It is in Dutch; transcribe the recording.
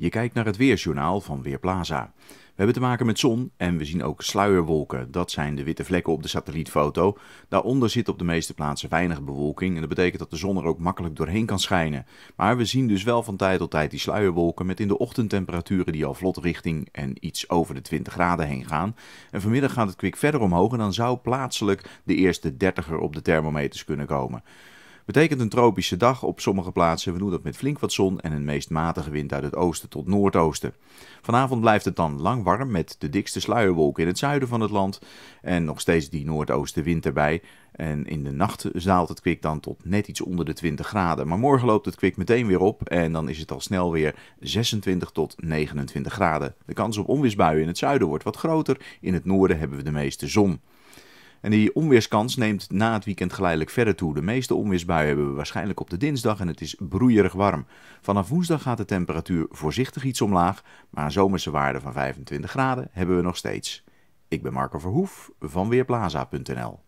Je kijkt naar het weersjournaal van Weerplaza. We hebben te maken met zon en we zien ook sluierwolken. Dat zijn de witte vlekken op de satellietfoto. Daaronder zit op de meeste plaatsen weinig bewolking en dat betekent dat de zon er ook makkelijk doorheen kan schijnen. Maar we zien dus wel van tijd tot tijd die sluierwolken met in de ochtendtemperaturen die al vlot richting en iets over de 20 graden heen gaan. En vanmiddag gaat het kwik verder omhoog en dan zou plaatselijk de eerste 30er op de thermometers kunnen komen. Betekent een tropische dag op sommige plaatsen. We doen dat met flink wat zon en een meest matige wind uit het oosten tot noordoosten. Vanavond blijft het dan lang warm met de dikste sluierwolken in het zuiden van het land. En nog steeds die noordoostenwind erbij. En in de nacht zaalt het kwik dan tot net iets onder de 20 graden. Maar morgen loopt het kwik meteen weer op en dan is het al snel weer 26 tot 29 graden. De kans op onweersbuien in het zuiden wordt wat groter. In het noorden hebben we de meeste zon. En die onweerskans neemt na het weekend geleidelijk verder toe. De meeste onweersbuien hebben we waarschijnlijk op de dinsdag en het is broeierig warm. Vanaf woensdag gaat de temperatuur voorzichtig iets omlaag, maar een zomerse waarde van 25 graden hebben we nog steeds. Ik ben Marco Verhoef van Weerplaza.nl